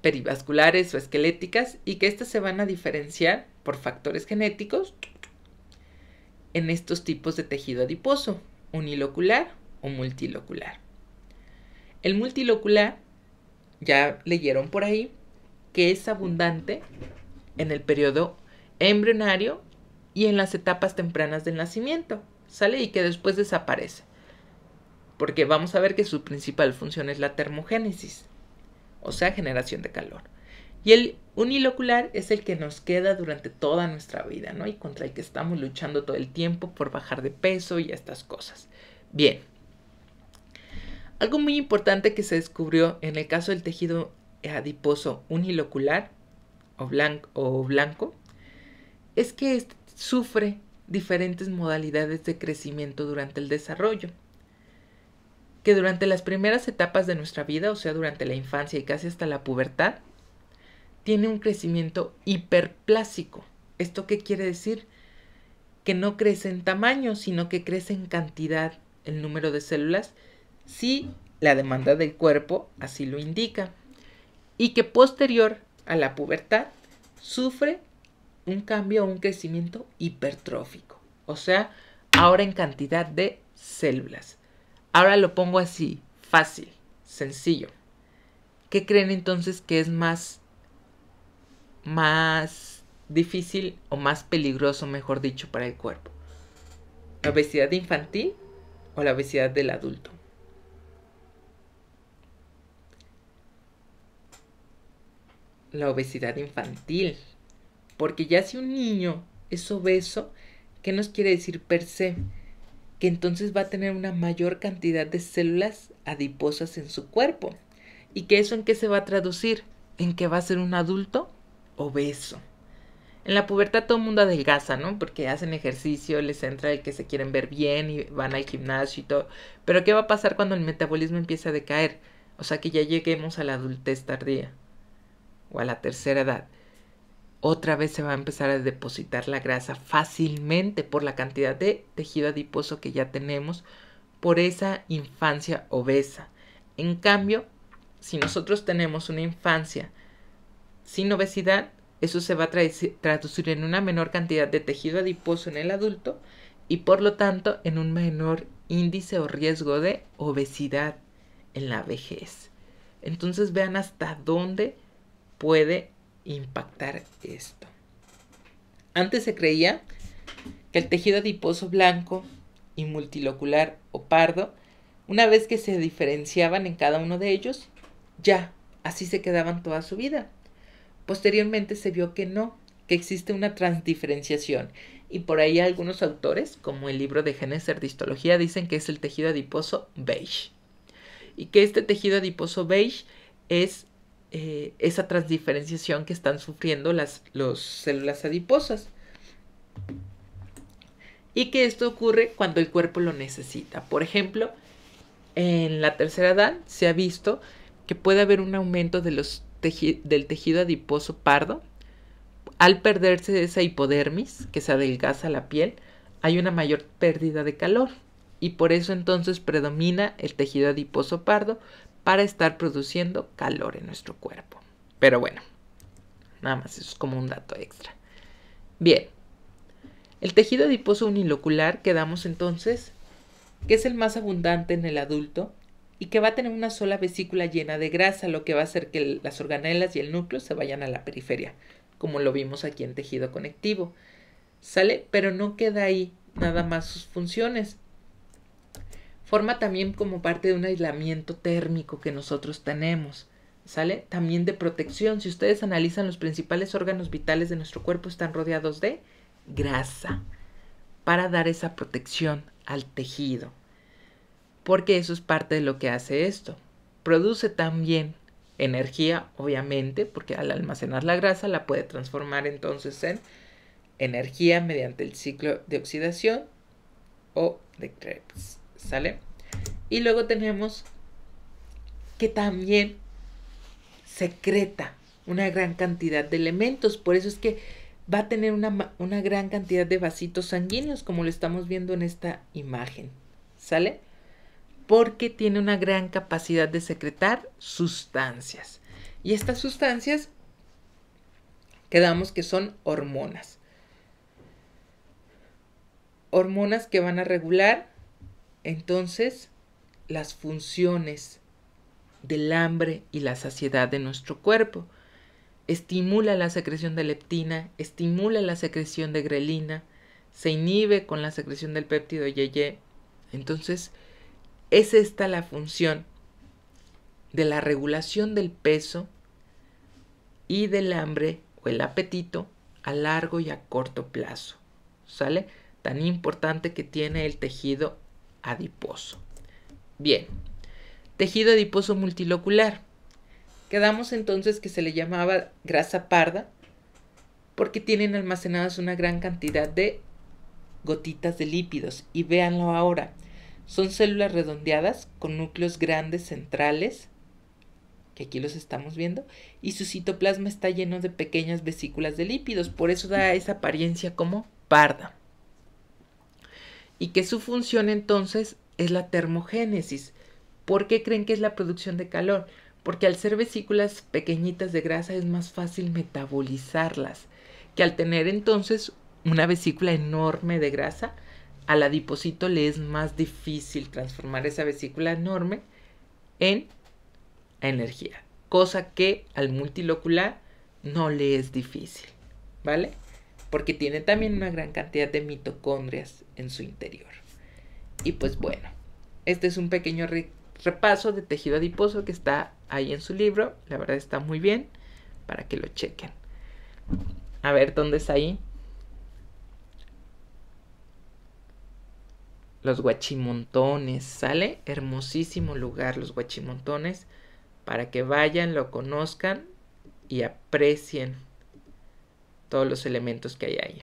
perivasculares o esqueléticas, y que éstas se van a diferenciar por factores genéticos en estos tipos de tejido adiposo, unilocular o multilocular. El multilocular ya leyeron por ahí, que es abundante en el periodo embrionario y en las etapas tempranas del nacimiento, ¿sale? Y que después desaparece. Porque vamos a ver que su principal función es la termogénesis, o sea, generación de calor. Y el unilocular es el que nos queda durante toda nuestra vida, ¿no? Y contra el que estamos luchando todo el tiempo por bajar de peso y estas cosas. Bien, algo muy importante que se descubrió en el caso del tejido adiposo unilocular o, o blanco es que sufre diferentes modalidades de crecimiento durante el desarrollo que durante las primeras etapas de nuestra vida, o sea, durante la infancia y casi hasta la pubertad, tiene un crecimiento hiperplásico. ¿Esto qué quiere decir? Que no crece en tamaño, sino que crece en cantidad, el número de células, si la demanda del cuerpo así lo indica, y que posterior a la pubertad sufre un cambio o un crecimiento hipertrófico, o sea, ahora en cantidad de células. Ahora lo pongo así, fácil, sencillo. ¿Qué creen entonces que es más más difícil o más peligroso, mejor dicho, para el cuerpo? ¿La obesidad infantil o la obesidad del adulto? la obesidad infantil. Porque ya si un niño es obeso, ¿qué nos quiere decir per se? Que entonces va a tener una mayor cantidad de células adiposas en su cuerpo. ¿Y que eso en qué se va a traducir? En que va a ser un adulto obeso. En la pubertad todo el mundo adelgaza, ¿no? Porque hacen ejercicio, les entra el que se quieren ver bien y van al gimnasio y todo. Pero ¿qué va a pasar cuando el metabolismo empieza a decaer? O sea que ya lleguemos a la adultez tardía o a la tercera edad, otra vez se va a empezar a depositar la grasa fácilmente por la cantidad de tejido adiposo que ya tenemos por esa infancia obesa. En cambio, si nosotros tenemos una infancia sin obesidad, eso se va a traducir en una menor cantidad de tejido adiposo en el adulto y por lo tanto en un menor índice o riesgo de obesidad en la vejez. Entonces vean hasta dónde puede impactar esto. Antes se creía que el tejido adiposo blanco y multilocular o pardo, una vez que se diferenciaban en cada uno de ellos, ya, así se quedaban toda su vida. Posteriormente se vio que no, que existe una transdiferenciación. Y por ahí algunos autores, como el libro de Geneser de Histología, dicen que es el tejido adiposo beige. Y que este tejido adiposo beige es eh, esa transdiferenciación que están sufriendo las células adiposas. Y que esto ocurre cuando el cuerpo lo necesita. Por ejemplo, en la tercera edad se ha visto que puede haber un aumento de los del tejido adiposo pardo. Al perderse esa hipodermis, que se adelgaza la piel, hay una mayor pérdida de calor y por eso entonces predomina el tejido adiposo pardo, para estar produciendo calor en nuestro cuerpo. Pero bueno, nada más, eso es como un dato extra. Bien, el tejido adiposo unilocular quedamos entonces que es el más abundante en el adulto y que va a tener una sola vesícula llena de grasa, lo que va a hacer que las organelas y el núcleo se vayan a la periferia, como lo vimos aquí en tejido conectivo. ¿Sale? Pero no queda ahí nada más sus funciones forma también como parte de un aislamiento térmico que nosotros tenemos. ¿Sale? También de protección. Si ustedes analizan los principales órganos vitales de nuestro cuerpo están rodeados de grasa para dar esa protección al tejido. Porque eso es parte de lo que hace esto. Produce también energía, obviamente, porque al almacenar la grasa la puede transformar entonces en energía mediante el ciclo de oxidación o de Krebs. ¿sale? Y luego tenemos que también secreta una gran cantidad de elementos, por eso es que va a tener una, gran cantidad de vasitos sanguíneos, como lo estamos viendo en esta imagen, ¿sale? Porque tiene una gran capacidad de secretar sustancias. Y estas sustancias quedamos que son hormonas. Hormonas que van a regular entonces, las funciones del hambre y la saciedad de nuestro cuerpo. Estimula la secreción de leptina, estimula la secreción de grelina, se inhibe con la secreción del péptido y Entonces, es esta la función de la regulación del peso y del hambre o el apetito a largo y a corto plazo. ¿Sale? Tan importante que tiene el tejido adiposo. Bien, tejido adiposo multilocular. Quedamos entonces que se le llamaba grasa parda porque tienen almacenadas una gran cantidad de gotitas de lípidos y véanlo ahora. Son células redondeadas con núcleos grandes centrales, que aquí los estamos viendo, y su citoplasma está lleno de pequeñas vesículas de lípidos, por eso da esa apariencia como parda y que su función entonces es la termogénesis. ¿Por qué creen que es la producción de calor? Porque al ser vesículas pequeñitas de grasa es más fácil metabolizarlas que al tener entonces una vesícula enorme de grasa, al adipocito le es más difícil transformar esa vesícula enorme en energía, cosa que al multilocular no le es difícil, ¿vale? porque tiene también una gran cantidad de mitocondrias en su interior. Y pues bueno, este es un pequeño repaso de tejido adiposo que está ahí en su libro, la verdad está muy bien para que lo chequen. A ver, ¿dónde está ahí? Los guachimontones, ¿sale? Hermosísimo lugar los guachimontones para que vayan, lo conozcan y aprecien todos los elementos que hay ahí.